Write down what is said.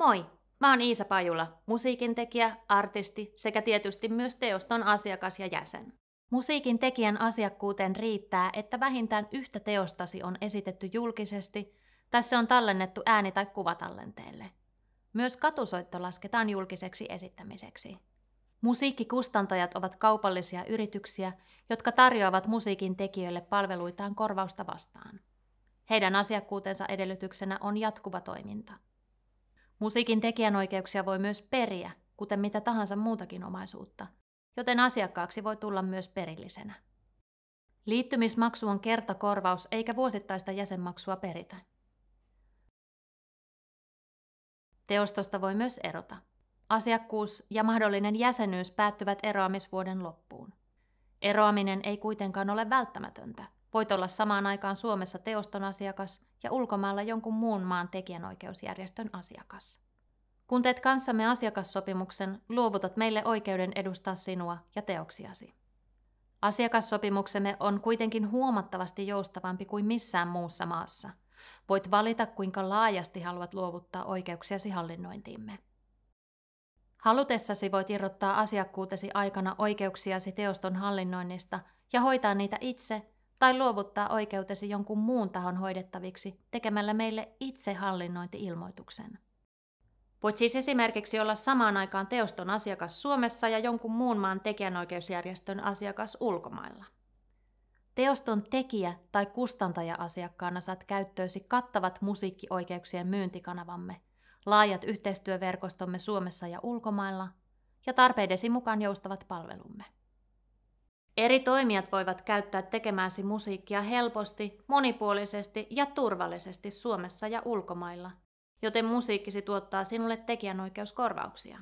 Moi! Mä oon Iisa Pajula, tekijä, artisti sekä tietysti myös teoston asiakas ja jäsen. Musiikin tekijän asiakkuuteen riittää, että vähintään yhtä teostasi on esitetty julkisesti tai se on tallennettu ääni- tai kuvatallenteelle. Myös katusoitto lasketaan julkiseksi esittämiseksi. Musiikkikustantajat ovat kaupallisia yrityksiä, jotka tarjoavat musiikin tekijöille palveluitaan korvausta vastaan. Heidän asiakkuutensa edellytyksenä on jatkuva toiminta – Musiikin tekijänoikeuksia voi myös periä, kuten mitä tahansa muutakin omaisuutta, joten asiakkaaksi voi tulla myös perillisenä. Liittymismaksu on kertakorvaus eikä vuosittaista jäsenmaksua peritä. Teostosta voi myös erota. Asiakkuus ja mahdollinen jäsenyys päättyvät eroamisvuoden loppuun. Eroaminen ei kuitenkaan ole välttämätöntä – Voit olla samaan aikaan Suomessa teoston asiakas ja ulkomailla jonkun muun maan tekijänoikeusjärjestön asiakas. Kun teet kanssamme asiakassopimuksen, luovutat meille oikeuden edustaa sinua ja teoksiasi. Asiakassopimuksemme on kuitenkin huomattavasti joustavampi kuin missään muussa maassa. Voit valita, kuinka laajasti haluat luovuttaa oikeuksiasi hallinnointiimme. Halutessasi voit irrottaa asiakkuutesi aikana oikeuksiasi teoston hallinnoinnista ja hoitaa niitä itse tai luovuttaa oikeutesi jonkun muun tahon hoidettaviksi tekemällä meille itsehallinnointi-ilmoituksen. Voit siis esimerkiksi olla samaan aikaan teoston asiakas Suomessa ja jonkun muun maan tekijänoikeusjärjestön asiakas ulkomailla. Teoston tekijä- tai kustantaja-asiakkaana saat käyttöösi kattavat musiikkioikeuksien myyntikanavamme, laajat yhteistyöverkostomme Suomessa ja ulkomailla ja tarpeidesi mukaan joustavat palvelumme. Eri toimijat voivat käyttää tekemääsi musiikkia helposti, monipuolisesti ja turvallisesti Suomessa ja ulkomailla, joten musiikkisi tuottaa sinulle tekijänoikeuskorvauksia.